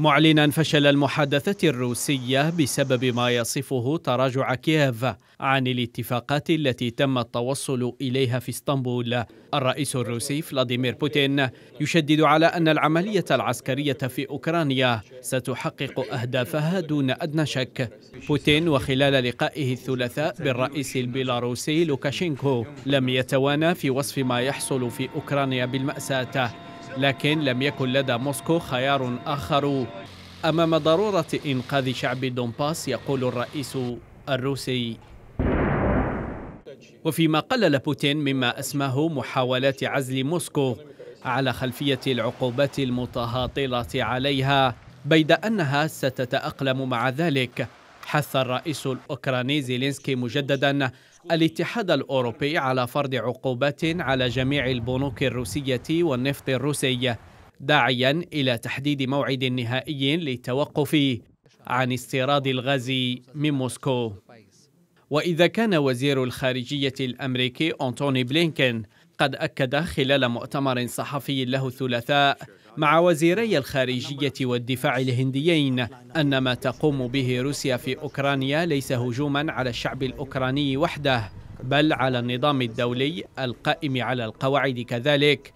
معلنا فشل المحادثة الروسية بسبب ما يصفه تراجع كييف عن الاتفاقات التي تم التوصل إليها في اسطنبول الرئيس الروسي فلاديمير بوتين يشدد على أن العملية العسكرية في أوكرانيا ستحقق أهدافها دون أدنى شك بوتين وخلال لقائه الثلاثاء بالرئيس البيلاروسي لوكاشينكو لم يتوانى في وصف ما يحصل في أوكرانيا بالمأساة لكن لم يكن لدى موسكو خيار آخر أمام ضرورة إنقاذ شعب دونباس يقول الرئيس الروسي وفيما قلل بوتين مما أسماه محاولات عزل موسكو على خلفية العقوبات المتهاطلة عليها بيد أنها ستتأقلم مع ذلك حث الرئيس الأوكراني زيلينسكي مجددا الاتحاد الأوروبي على فرض عقوبات على جميع البنوك الروسية والنفط الروسي داعيا إلى تحديد موعد نهائي للتوقف عن استيراد الغاز من موسكو وإذا كان وزير الخارجية الأمريكي أنتوني بلينكين قد أكد خلال مؤتمر صحفي له الثلاثاء مع وزيري الخارجية والدفاع الهنديين أن ما تقوم به روسيا في أوكرانيا ليس هجوما على الشعب الأوكراني وحده بل على النظام الدولي القائم على القواعد كذلك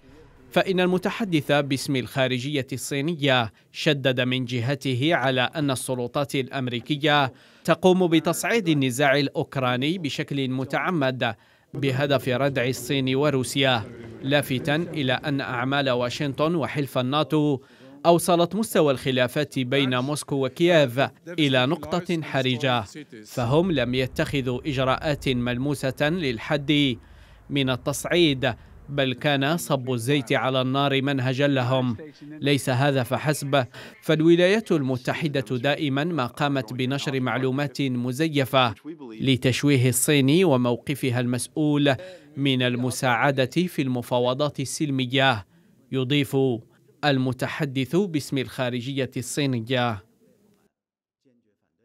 فإن المتحدث باسم الخارجية الصينية شدد من جهته على أن السلطات الأمريكية تقوم بتصعيد النزاع الأوكراني بشكل متعمد بهدف ردع الصين وروسيا لافتا إلى أن أعمال واشنطن وحلف الناتو أوصلت مستوى الخلافات بين موسكو وكييف إلى نقطة حرجة فهم لم يتخذوا إجراءات ملموسة للحد من التصعيد بل كان صب الزيت على النار منهجا لهم ليس هذا فحسب فالولايات المتحدة دائما ما قامت بنشر معلومات مزيفة لتشويه الصين وموقفها المسؤول من المساعدة في المفاوضات السلمية يضيف المتحدث باسم الخارجية الصينية